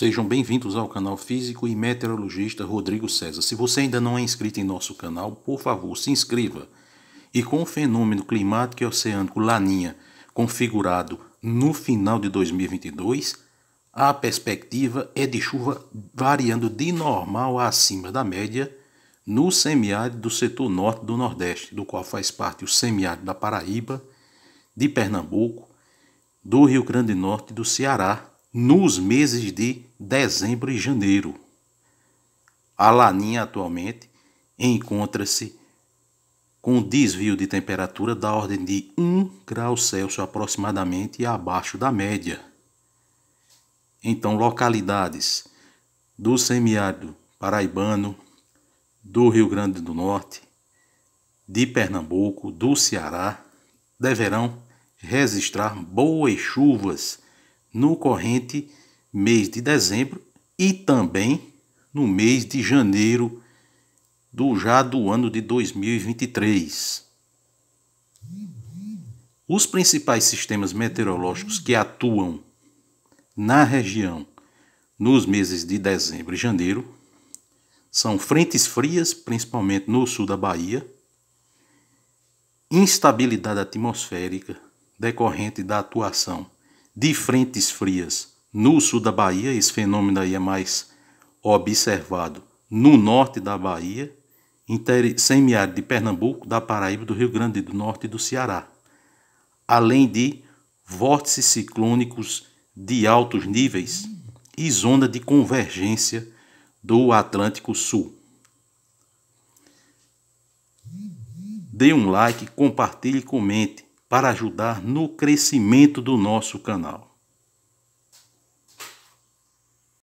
Sejam bem-vindos ao canal Físico e Meteorologista Rodrigo César. Se você ainda não é inscrito em nosso canal, por favor, se inscreva. E com o fenômeno climático e oceânico Laninha configurado no final de 2022, a perspectiva é de chuva variando de normal a acima da média no semiárido do setor norte do Nordeste, do qual faz parte o semiárido da Paraíba, de Pernambuco, do Rio Grande do Norte e do Ceará, nos meses de dezembro e janeiro. A laninha atualmente encontra-se com desvio de temperatura da ordem de 1 grau Celsius aproximadamente abaixo da média. Então, localidades do semiárido paraibano, do Rio Grande do Norte, de Pernambuco, do Ceará, deverão registrar boas chuvas no corrente mês de dezembro e também no mês de janeiro do já do ano de 2023. Os principais sistemas meteorológicos que atuam na região nos meses de dezembro e janeiro são frentes frias, principalmente no sul da Bahia, instabilidade atmosférica decorrente da atuação de frentes frias no sul da Bahia, esse fenômeno aí é mais observado. No norte da Bahia, semiárido de Pernambuco, da Paraíba, do Rio Grande do Norte e do Ceará. Além de vórtices ciclônicos de altos níveis e zona de convergência do Atlântico Sul. Dê um like, compartilhe e comente para ajudar no crescimento do nosso canal.